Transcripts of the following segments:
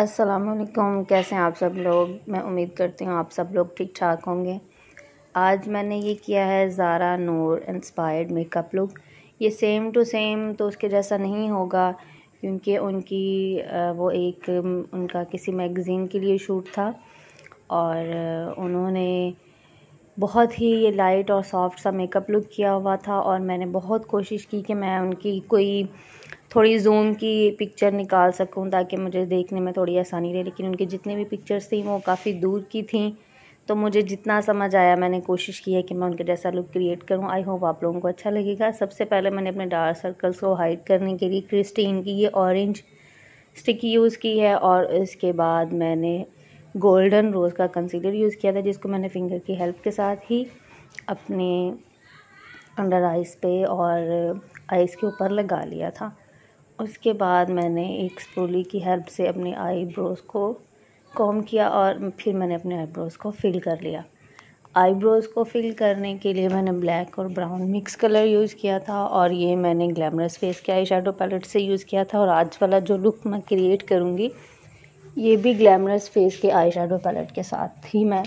असलकुम कैसे हैं आप सब लोग मैं उम्मीद करती हूँ आप सब लोग ठीक ठाक होंगे आज मैंने ये किया है Zara Noor inspired makeup look ये सेम टू सेम तो उसके जैसा नहीं होगा क्योंकि उनकी वो एक उनका किसी मैगज़ीन के लिए शूट था और उन्होंने बहुत ही ये लाइट और सॉफ्ट सा मेकअप लुक किया हुआ था और मैंने बहुत कोशिश की कि मैं उनकी कोई थोड़ी जूम की पिक्चर निकाल सकूं ताकि मुझे देखने में थोड़ी आसानी रहे लेकिन उनकी जितनी भी पिक्चर्स थी वो काफ़ी दूर की थी तो मुझे जितना समझ आया मैंने कोशिश की है कि मैं उनके जैसा लुक क्रिएट करूं आई होप आप लोगों को अच्छा लगेगा सबसे पहले मैंने अपने डार्क सर्कल्स को हाइड करने के लिए क्रिस्टीन की ये ऑरेंज स्टिक यूज़ की है और इसके बाद मैंने गोल्डन रोज़ का कंसीलर यूज़ किया था जिसको मैंने फिंगर की हेल्प के साथ ही अपने अंडर आइज़ पे और आइज़ के ऊपर लगा लिया था उसके बाद मैंने एक स्पूली की हेल्प से अपने आईब्रोज़ को कॉम किया और फिर मैंने अपने आईब्रोज़ को फिल कर लिया आईब्रोज़ को फिल करने के लिए मैंने ब्लैक और ब्राउन मिक्स कलर यूज़ किया था और ये मैंने ग्लैमरस फेस के आई शेडो पैलेट से यूज़ किया था और आज वाला जो लुक मैं क्रिएट करूँगी ये भी ग्लैमरस फेस के आई शेडो पैलेट के साथ ही मैं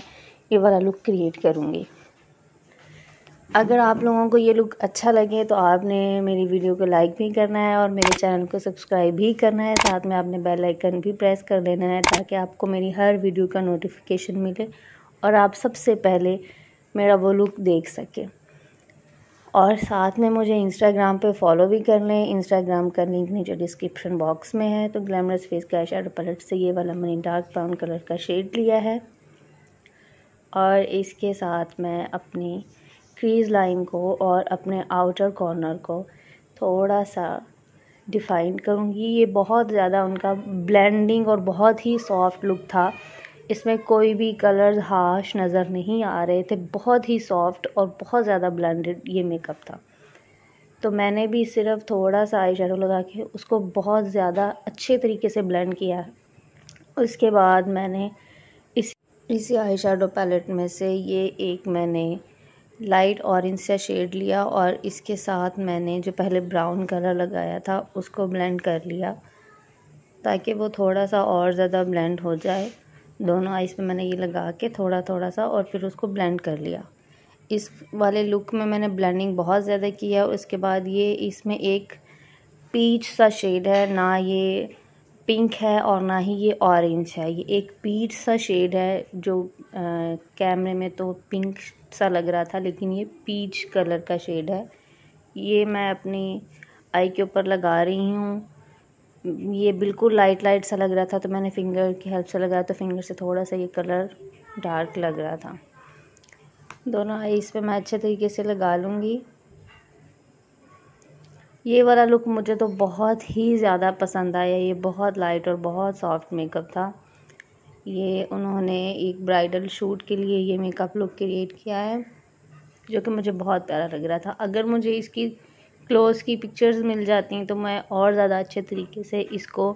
ये वाला लुक क्रिएट करूँगी अगर आप लोगों को ये लुक अच्छा लगे तो आपने मेरी वीडियो को लाइक भी करना है और मेरे चैनल को सब्सक्राइब भी करना है साथ में आपने बेल आइकन भी प्रेस कर देना है ताकि आपको मेरी हर वीडियो का नोटिफिकेशन मिले और आप सबसे पहले मेरा वो लुक देख सकें और साथ में मुझे इंस्टाग्राम पे फॉलो भी कर लें इंस्टाग्राम का लिंक नीचे डिस्क्रिप्शन बॉक्स में है तो ग्लैमरस फेस के आई पलट से ये वाला मैंने डार्क ब्राउन कलर का शेड लिया है और इसके साथ मैं अपनी क्रीज़ लाइन को और अपने आउटर कॉर्नर को थोड़ा सा डिफ़ाइन करूँगी ये बहुत ज़्यादा उनका ब्लेंडिंग और बहुत ही सॉफ्ट लुक था इसमें कोई भी कलर्स हाश नज़र नहीं आ रहे थे बहुत ही सॉफ्ट और बहुत ज़्यादा ब्लेंडेड ये मेकअप था तो मैंने भी सिर्फ थोड़ा सा आई लगा के उसको बहुत ज़्यादा अच्छे तरीके से ब्लेंड किया है उसके बाद मैंने इस इसी आई पैलेट में से ये एक मैंने लाइट ऑरेंज सा शेड लिया और इसके साथ मैंने जो पहले ब्राउन कलर लगाया था उसको ब्लेंड कर लिया ताकि वो थोड़ा सा और ज़्यादा ब्लेंड हो जाए दोनों आइस पे मैंने ये लगा के थोड़ा थोड़ा सा और फिर उसको ब्लेंड कर लिया इस वाले लुक में मैंने ब्लेंडिंग बहुत ज़्यादा की है उसके बाद ये इसमें एक पीच सा शेड है ना ये पिंक है और ना ही ये ऑरेंज है ये एक पीच सा शेड है जो आ, कैमरे में तो पिंक सा लग रहा था लेकिन ये पीच कलर का शेड है ये मैं अपनी आई के ऊपर लगा रही हूँ ये बिल्कुल लाइट लाइट सा लग रहा था तो मैंने फिंगर की हेल्प से लगाया तो फिंगर से थोड़ा सा ये कलर डार्क लग रहा था दोनों आईज़ पे मैं अच्छे तरीके से लगा लूँगी ये वाला लुक मुझे तो बहुत ही ज़्यादा पसंद आया ये बहुत लाइट और बहुत सॉफ्ट मेकअप था ये उन्होंने एक ब्राइडल शूट के लिए ये मेकअप लुक क्रिएट किया है जो कि मुझे बहुत प्यारा लग रहा था अगर मुझे इसकी क्लोज़ की पिक्चर्स मिल जाती तो मैं और ज़्यादा अच्छे तरीके से इसको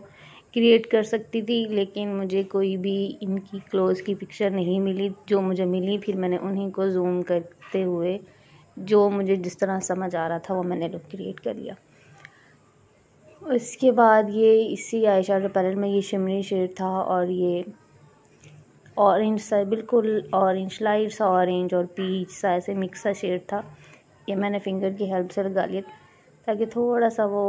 क्रिएट कर सकती थी लेकिन मुझे कोई भी इनकी क्लोज़ की पिक्चर नहीं मिली जो मुझे मिली फिर मैंने उन्हीं को जूम करते हुए जो मुझे जिस तरह समझ आ रहा था वो मैंने लुक क्रिएट कर लिया उसके बाद ये इसी आई शेडो पैलेट में ये शिमरी शेड था और ये ऑरेंज सा बिल्कुल ऑरेंज लाइट सा ऑरेंज और पीच सा ऐसे मिक्स सा शेड था ये मैंने फिंगर की हेल्प से लगा लिया ताकि थोड़ा सा वो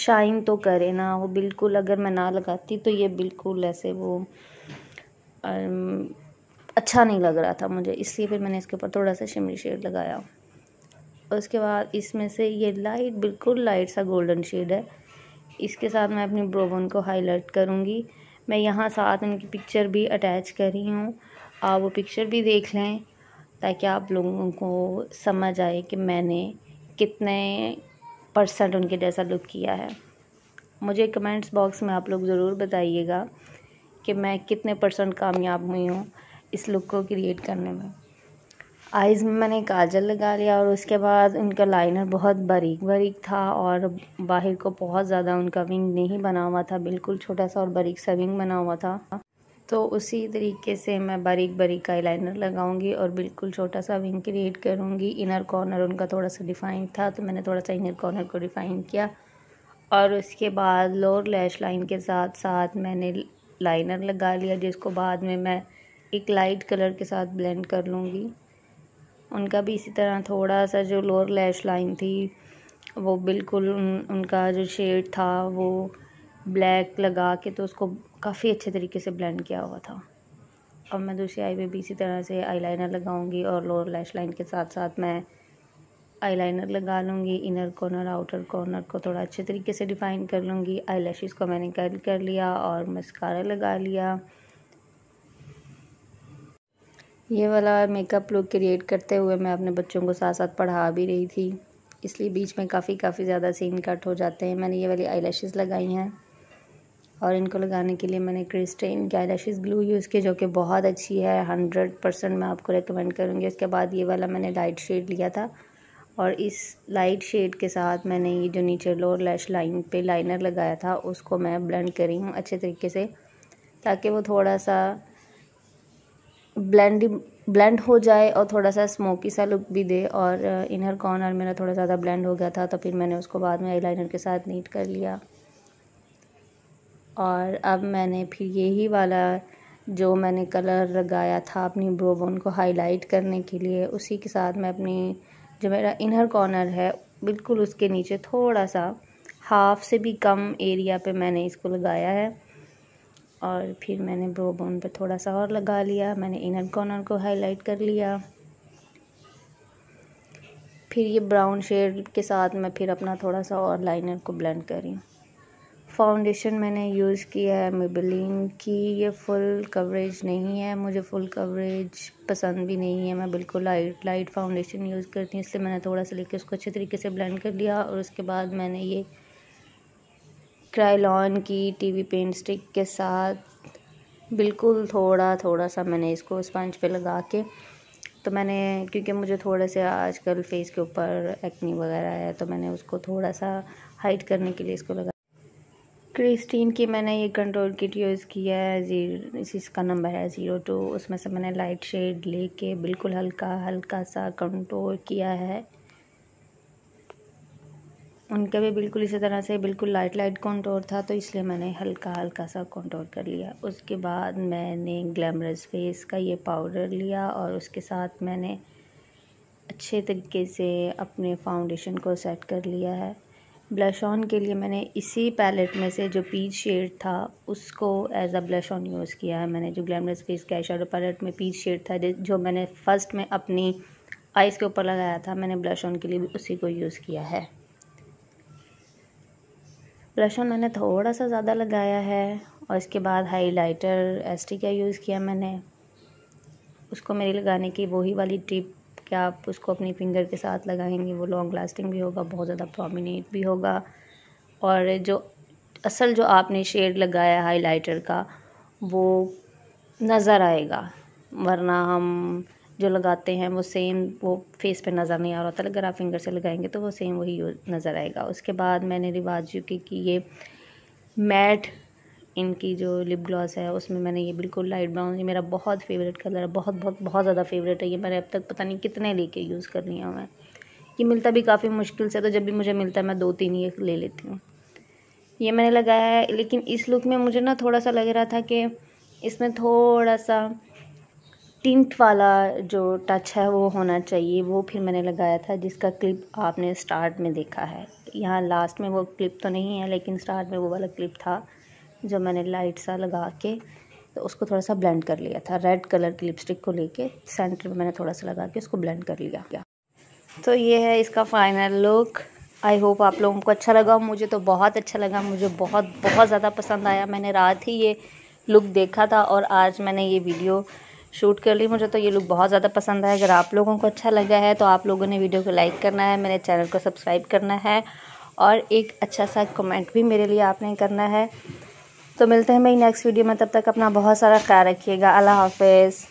शाइन तो करे ना वो बिल्कुल अगर मैं ना लगाती तो ये बिल्कुल ऐसे वो um, अच्छा नहीं लग रहा था मुझे इसलिए फिर मैंने इसके ऊपर थोड़ा सा शिमरी शेड लगाया उसके बाद इसमें से ये लाइट बिल्कुल लाइट सा गोल्डन शेड है इसके साथ मैं अपनी ब्रोवन को हाईलाइट करूँगी मैं यहाँ साथ उनकी पिक्चर भी अटैच कर रही हूँ आप वो पिक्चर भी देख लें ताकि आप लोगों को समझ आए कि मैंने कितने परसेंट उनके जैसा लुक किया है मुझे कमेंट्स बॉक्स में आप लोग ज़रूर बताइएगा कि मैं कितने परसेंट कामयाब हुई हूँ इस लुक को क्रिएट करने में आइज़ में मैंने काजल लगा लिया और उसके बाद उनका लाइनर बहुत बारीक बारीक था और बाहर को बहुत ज़्यादा उनका विंग नहीं बना हुआ था बिल्कुल छोटा सा और बारीक सा विंग बना हुआ था तो उसी तरीके से मैं बारीक बारीक आई लाइनर लगाऊंगी और बिल्कुल छोटा सा विंग क्रिएट करूँगी इनर कॉर्नर उनका थोड़ा सा डिफ़ाइन था तो मैंने थोड़ा सा इनर कॉर्नर को डिफ़ाइन किया और उसके बाद लोअर लैश लाइन के साथ साथ मैंने लाइनर लगा लिया जिसको बाद में मैं एक लाइट कलर के साथ ब्लेंड कर लूँगी उनका भी इसी तरह थोड़ा सा जो लोअर लैश लाइन थी वो बिल्कुल उन, उनका जो शेड था वो ब्लैक लगा के तो उसको काफ़ी अच्छे तरीके से ब्लेंड किया हुआ था अब मैं दूसरी आई पे भी इसी तरह से आईलाइनर लगाऊंगी और लोअर लैश लाइन के साथ साथ मैं आईलाइनर लगा लूँगी इनर कॉर्नर आउटर कॉर्नर को थोड़ा अच्छे तरीके से डिफ़ाइन कर लूँगी आई को मैंने कर्ल कर लिया और मस्कारा लगा लिया ये वाला मेकअप लुक क्रिएट करते हुए मैं अपने बच्चों को साथ साथ पढ़ा भी रही थी इसलिए बीच में काफ़ी काफ़ी ज़्यादा सीन कट हो जाते हैं मैंने ये वाली आई लगाई हैं और इनको लगाने के लिए मैंने क्रिस्टेन की आई ग्लू यूज़ की जो कि बहुत अच्छी है हंड्रेड परसेंट मैं आपको रिकमेंड करूँगी उसके बाद ये वाला मैंने लाइट शेड लिया था और इस लाइट शेड के साथ मैंने ये जो नीचे लोअर लैश लाइन पे लाइनर लगाया था उसको मैं ब्लेंड करी हूँ अच्छे तरीके से ताकि वो थोड़ा सा ब्लेंड ब्लेंड हो जाए और थोड़ा सा स्मोकी सा लुक भी दे और इनर कॉर्नर मेरा थोड़ा ज़्यादा ब्लेंड हो गया था तो फिर मैंने उसको बाद में आईलाइनर के साथ नीट कर लिया और अब मैंने फिर यही वाला जो मैंने कलर लगाया था अपनी ब्रो बोन को हाईलाइट करने के लिए उसी के साथ मैं अपनी जो मेरा इनर कॉर्नर है बिल्कुल उसके नीचे थोड़ा सा हाफ से भी कम एरिया पे मैंने इसको लगाया है और फिर मैंने ब्रो बोन पर थोड़ा सा और लगा लिया मैंने इनर कॉर्नर को हाईलाइट कर लिया फिर ये ब्राउन शेड के साथ मैं फिर अपना थोड़ा सा और लाइनर को ब्लेंड करी फाउंडेशन मैंने यूज़ किया है मेबलिन की ये फुल कवरेज नहीं है मुझे फुल कवरेज पसंद भी नहीं है मैं बिल्कुल लाइट लाइट फाउंडेशन यूज़ करती हूँ इसलिए मैंने थोड़ा सा लेके उसको अच्छे तरीके से ब्लेंड कर लिया और उसके बाद मैंने ये क्राइलॉन की टीवी पेंट स्टिक के साथ बिल्कुल थोड़ा थोड़ा सा मैंने इसको स्पंज पे लगा के तो मैंने क्योंकि मुझे थोड़े से आजकल फेस के ऊपर एक्नी वगैरह है तो मैंने उसको थोड़ा सा हाइड करने के लिए इसको लगा क्रिस्टीन की मैंने ये कंट्रोल किट यूज़ किया है जीरो इसका नंबर है ज़ीरो टू उसमें से मैंने लाइट शेड लेके बिल्कुल हल्का हल्का सा कंट्रोल किया है उनके भी बिल्कुल इसी तरह से बिल्कुल लाइट लाइट कॉन्टोर था तो इसलिए मैंने हल्का हल्का सा कॉन्टोर कर लिया उसके बाद मैंने ग्लैमरस फेस का ये पाउडर लिया और उसके साथ मैंने अच्छे तरीके से अपने फाउंडेशन को सेट कर लिया है ब्लश ऑन के लिए मैंने इसी पैलेट में से जो पीच शेड था उसको as a blush on use किया है मैंने जो ग्लैमरस फेस का शेडो पैलेट में पीच शेड था जो मैंने फ़र्स्ट में अपनी आइज़ के ऊपर लगाया था मैंने ब्लश ऑन के लिए भी उसी को यूज़ किया है ब्लशन मैंने थोड़ा सा ज़्यादा लगाया है और इसके बाद हाइलाइटर एसटी का यूज़ किया मैंने उसको मेरी लगाने की वही वाली टिप कि आप उसको अपनी फिंगर के साथ लगाएंगे वो लॉन्ग लास्टिंग भी होगा बहुत ज़्यादा प्रोमिनेट भी होगा और जो असल जो आपने शेड लगाया हाइलाइटर का वो नज़र आएगा वरना हम जो लगाते हैं वो सेम वो फेस पे नज़र नहीं आ रहा था अगर आप फिंगर से लगाएंगे तो वो सेम वही नज़र आएगा उसके बाद मैंने रिवाज यू की कि ये मैट इनकी जो लिप ग्लॉस है उसमें मैंने ये बिल्कुल लाइट ब्राउन ये मेरा बहुत फेवरेट कलर है बहुत बहुत बहुत ज़्यादा फेवरेट है ये मैंने अब तक पता नहीं कितने लेके यूज़ कर लिया मैं ये मिलता भी काफ़ी मुश्किल से तो जब भी मुझे मिलता है मैं दो तीन ये ले लेती हूँ ये मैंने लगाया है लेकिन इस लुक में मुझे ना थोड़ा सा लग रहा था कि इसमें थोड़ा सा टिंट वाला जो टच है वो होना चाहिए वो फिर मैंने लगाया था जिसका क्लिप आपने स्टार्ट में देखा है यहाँ लास्ट में वो क्लिप तो नहीं है लेकिन स्टार्ट में वो वाला क्लिप था जो मैंने लाइट सा लगा के तो उसको थोड़ा सा ब्लेंड कर लिया था रेड कलर की लिपस्टिक को लेके सेंटर में मैंने थोड़ा सा लगा के उसको ब्लेंड कर लिया गया तो ये है इसका फाइनल लुक आई होप आप लोगों को अच्छा लगा मुझे तो बहुत अच्छा लगा मुझे बहुत बहुत ज़्यादा पसंद आया मैंने रात ही ये लुक देखा था और आज मैंने ये वीडियो शूट कर ली मुझे तो ये लुक बहुत ज़्यादा पसंद है अगर आप लोगों को अच्छा लगा है तो आप लोगों ने वीडियो को लाइक करना है मेरे चैनल को सब्सक्राइब करना है और एक अच्छा सा कमेंट भी मेरे लिए आपने करना है तो मिलते हैं मेरी नेक्स्ट वीडियो में तब तक अपना बहुत सारा ख्याल रखिएगा अल्लाह हाफिज़